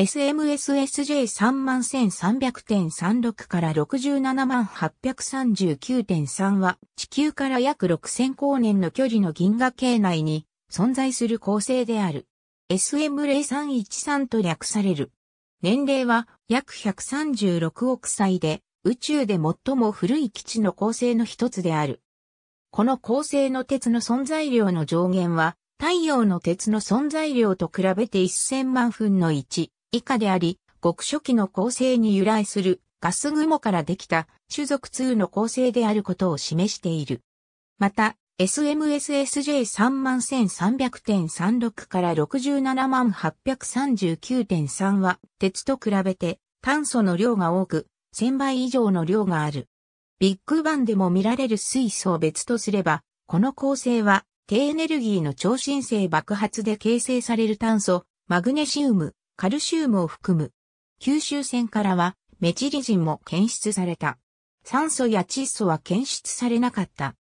SMSSJ31300.36 から67839.3は地球から約6000光年の距離の銀河系内に存在する恒星である。SM0313 と略される。年齢は約136億歳で宇宙で最も古い基地の恒星の一つである。この恒星の鉄の存在量の上限は太陽の鉄の存在量と比べて1000万分の1。以下であり、極初期の構成に由来するガス雲からできた種族2の構成であることを示している。また、SMSSJ31300.36 から67839.3は鉄と比べて炭素の量が多く1000倍以上の量がある。ビッグバンでも見られる水素を別とすれば、この構成は低エネルギーの超新星爆発で形成される炭素、マグネシウム、カルシウムを含む。吸収線からはメチリジンも検出された。酸素や窒素は検出されなかった。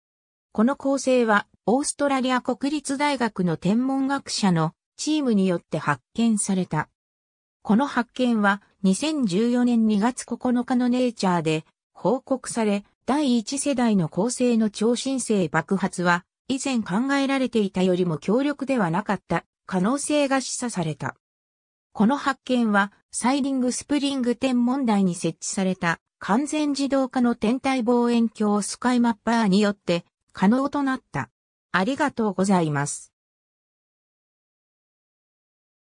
この構成はオーストラリア国立大学の天文学者のチームによって発見された。この発見は2014年2月9日のネイチャーで報告され、第1世代の構成の超新星爆発は以前考えられていたよりも強力ではなかった可能性が示唆された。この発見は、サイディングスプリング天文台に設置された完全自動化の天体望遠鏡スカイマッパーによって可能となった。ありがとうございます。